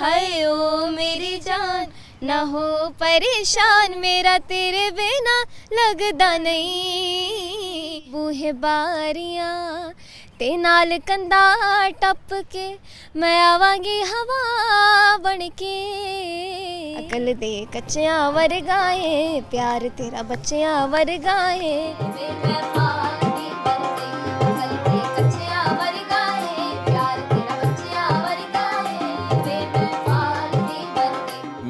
हयो मेरी जान ना हो परेशान मेरा तेरे बिना लगदा नहीं बूहे बारियां ते नाल कंधा टप के मैं आवांगी हवा बनके के अकल दे कच्चिया गाए प्यार तेरा बच्चिया गाए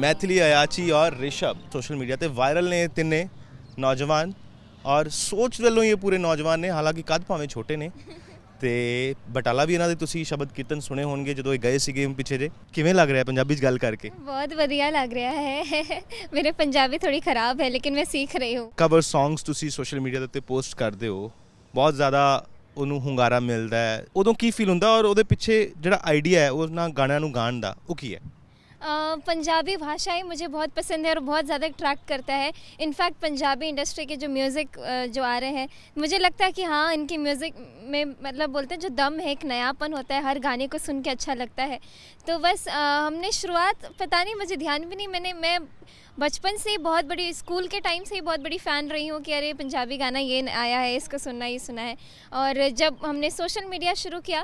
ਮੈਥਲੀ ਆਯਾਚੀ ਔਰ ਰਿਸ਼ਭ ਸੋਸ਼ਲ ਮੀਡੀਆ ਤੇ ਵਾਇਰਲ ਨੇ ਤਿੰਨੇ ਨੌਜਵਾਨ ਔਰ ਸੋਚ ਵੱਲੋਂ ਇਹ ਪੂਰੇ ਨੌਜਵਾਨ ਨੇ ਹਾਲਾਂਕਿ ਕੱਦ ਭਾਵੇਂ ਛੋਟੇ ਨੇ ਤੇ ਬਟਾਲਾ ਵੀ ਇਹਨਾਂ ਦੇ ਤੁਸੀਂ ਸ਼ਬਦ ਕੀਰਤਨ ਸੁਣੇ ਹੋਣਗੇ ਜਦੋਂ ਇਹ ਗਏ ਸੀਗੇ ਪਿੱਛੇ ਜੇ ਕਿਵੇਂ ਲੱਗ ਰਿਹਾ ਪੰਜਾਬੀ 'ਚ ਗੱਲ ਕਰਕੇ ਬਹੁਤ ਵਧੀਆ ਲੱਗ ਰਿਹਾ ਹੈ ਮੇਰੇ ਪੰਜਾਬੀ ਥੋੜੀ ਖਰਾਬ ਹੈ ਲੇਕਿਨ ਮੈਂ ਸਿੱਖ ਰਹੀ ਹਾਂ ਕਵਰ ਸੌਂਗਸ ਤੁਸੀਂ ਸੋਸ਼ਲ ਮੀਡੀਆ ਦੇ ਉੱਤੇ ਪੋਸਟ ਕਰਦੇ ਹੋ ਬਹੁਤ ਜ਼ਿਆਦਾ ਉਹਨੂੰ ਹੁੰਗਾਰਾ ਮਿਲਦਾ ਹੈ ਉਦੋਂ ਕੀ ਫੀਲ ਹੁੰਦਾ ਔਰ ਉਹਦੇ ਪਿੱਛੇ ਜਿਹੜਾ ਆਈਡੀਆ ਹੈ ਉਹਨਾਂ ਗਾਣਿਆਂ ਨੂੰ ਗਾਣ ਦਾ ਉਹ ਕੀ ਹੈ पंजाबी भाषा ही मुझे बहुत पसंद है और बहुत ज़्यादा अट्रैक्ट करता है इनफैक्ट पंजाबी इंडस्ट्री के जो म्यूज़िक जो आ रहे हैं मुझे लगता है कि हाँ इनके म्यूज़िक में मतलब बोलते हैं जो दम है एक नयापन होता है हर गाने को सुन के अच्छा लगता है तो बस हमने शुरुआत पता नहीं मुझे ध्यान भी नहीं मैंने मैं बचपन से ही बहुत बड़ी स्कूल के टाइम से ही बहुत बड़ी फ़ैन रही हूँ कि अरे पंजाबी गाना ये आया है इसको सुनना ये सुना है और जब हमने सोशल मीडिया शुरू किया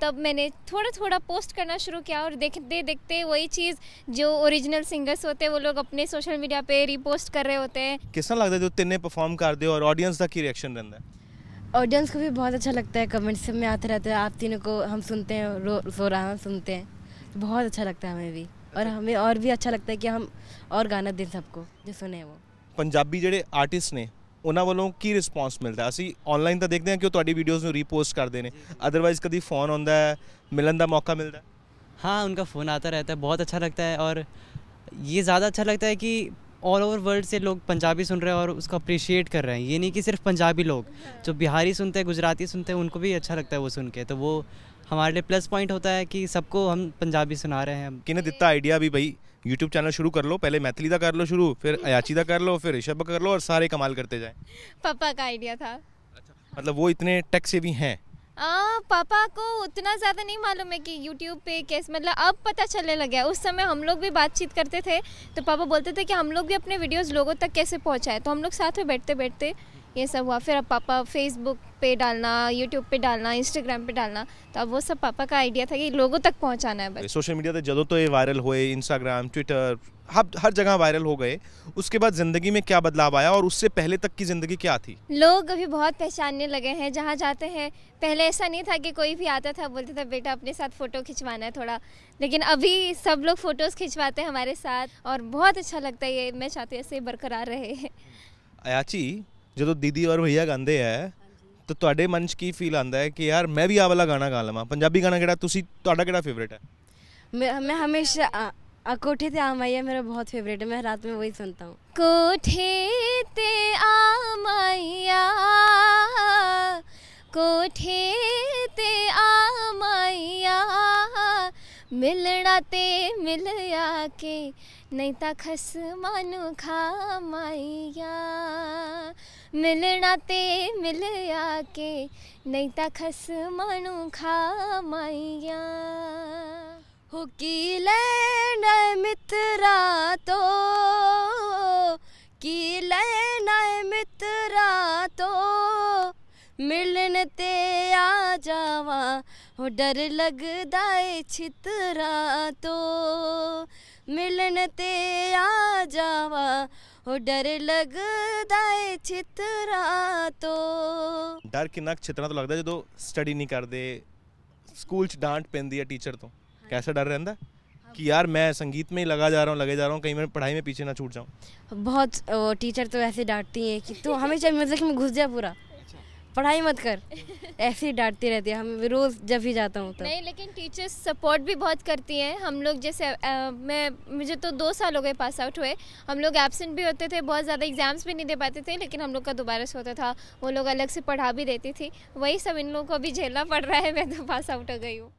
तब मैंने थोड़ा थोड़ा पोस्ट करना शुरू किया और देखते देखते वही वही चीज़ जो ओरिजिनल सिंगर्स होते हैं वो लोग अपने सोशल मीडिया पे रिपोस्ट कर रहे होते हैं कैसा लगता है जो तिने परफॉर्म कर दे और ऑडियंस का की रिएक्शन रहता है ऑडियंस को भी बहुत अच्छा लगता है कमेंट्स में आते रहते हैं आप तीनों को हम सुनते हैं रो सो रहा सुनते हैं तो बहुत अच्छा लगता है हमें भी और अच्छा। हमें और भी अच्छा लगता है कि हम और गाना दें सबको जो सुने वो पंजाबी आर्टिस्ट ने उन्होंने वालों की ਵੱਲੋਂ मिलता है असं ऑनलाइन तो देखते हैं कि वो तो ਤੁਹਾਡੀ में रीपोस्ट करते हैं अदरवाइज कभी फोन ਫੋਨ है मिलन का मौका मिलता है हाँ उनका फ़ोन आता रहता है बहुत अच्छा लगता है और ये ज़्यादा अच्छा लगता है कि ऑल ओवर वर्ल्ड से लोग पंजाबी सुन रहे हैं और उसको अप्रिशिएट कर रहे हैं ये नहीं कि सिर्फ पंजाबी लोग जो बिहारी सुनते हैं गुजराती सुनते हैं उनको भी अच्छा लगता है वो सुन के तो वो हमारे लिए प्लस पॉइंट होता है कि सबको हम पंजाबी सुना रहे हैं किन्हें दिता आइडिया भी भाई यूट्यूब चैनल शुरू कर लो पहले मैथिली का कर लो शुरू फिर अयाची का कर लो फिर ऋषभ का कर लो और सारे कमाल करते जाए पापा का आइडिया था अच्छा मतलब वो इतने टेक से भी हैं आ, पापा को उतना ज़्यादा नहीं मालूम है कि यूट्यूब पे कैस मतलब अब पता चलने लग गया उस समय हम लोग भी बातचीत करते थे तो पापा बोलते थे कि हम लोग भी अपने वीडियोस लोगों तक कैसे पहुँचाए तो हम लोग साथ में बैठते बैठते ये सब हुआ फिर अब पापा फेसबुक पे डालना यूट्यूब पे डालना इंस्टाग्राम पे डालना तो अब वो सब पापा का आइडिया था कि लोगों तक पहुँचाना है सोशल मीडिया से तो जो तो ये वायरल हुए इंस्टाग्राम ट्विटर हर हर जगह वायरल हो गए उसके बाद ज़िंदगी में क्या बदलाव आया और उससे पहले तक की ज़िंदगी क्या थी लोग अभी बहुत पहचानने लगे हैं जहाँ जाते हैं पहले ऐसा नहीं था कि कोई भी आता था बोलते थे बेटा अपने साथ फ़ोटो खिंचवाना है थोड़ा लेकिन अभी सब लोग फ़ोटोज़ खिंचवाते हैं हमारे साथ और बहुत अच्छा लगता है ये मैं चाहती हूँ ऐसे बरकरार रहे अयाची जो तो दीदी और भैया गाँधे है तो ਤੁਹਾਡੇ मन च की फील ਆਂਦਾ है कि यार मैं भी आ वाला ਗਾਣਾ गा लवाना गाँव ਗਾਣਾ ਕਿਹੜਾ ਤੁਸੀਂ ਤੁਹਾਡਾ ਕਿਹੜਾ ਫੇਵਰੇਟ कोठे ते आ माइया मेरा बहुत फेवरेट है मैं रात में वही सुनता हूँ कोठे ते आ माइया कोठे ते माइया मिलना ते मिल के नहीं तो खस मानू खा माइया मिलना ते मिल आके नहीं ता खस मानू खा माइया हुकी ले ਤੋ ਕੀ लेना है मित्रा तो ਮਿਲਣ ਤੇ ਆ ਜਾਵਾਂ ਹੋ ਡਰ ਲੱਗਦਾ ਏ ਛਿਤਰਾ ਤੋ ਮਿਲਣ ਤੇ ਆ ਜਾਵਾਂ ਹੋ ਡਰ ਲੱਗਦਾ ਏ ਛਿਤਰਾ ਤੋ ਡਰ ਕਿੰਨਾ ਛਿਤਰਾ ਤੋਂ ਲੱਗਦਾ ਜਦੋਂ ਸਟੱਡੀ ਨਹੀਂ ਕਰਦੇ ਸਕੂਲ 'ਚ ਡਾਂਟ ਪੈਂਦੀ ਆ ਟੀਚਰ ਤੋਂ ਕੈਸਾ ਡਰ ਰਹਿੰਦਾ कि यार मैं संगीत में ही लगा जा रहा हूँ लगे जा रहा हूँ कहीं मैं पढ़ाई में पीछे ना छूट जाऊँ बहुत टीचर तो ऐसे डांटती हैं कि तो हमेशा मतलब कि मैं घुस जाए पूरा पढ़ाई मत कर ऐसे ही डांटती रहती है हम रोज जब भी जाता हूँ तो नहीं लेकिन टीचर्स सपोर्ट भी बहुत करती हैं हम लोग जैसे आ, मैं मुझे तो दो साल हो गए पास आउट हुए हम लोग एबसेंट भी होते थे बहुत ज़्यादा एग्जाम्स भी नहीं दे पाते थे लेकिन हम लोग का दोबारा से होता था वो लोग अलग से पढ़ा भी देती थी वही सब इन लोगों को अभी झेलना पड़ रहा है मैं तो पास आउट हो गई हूँ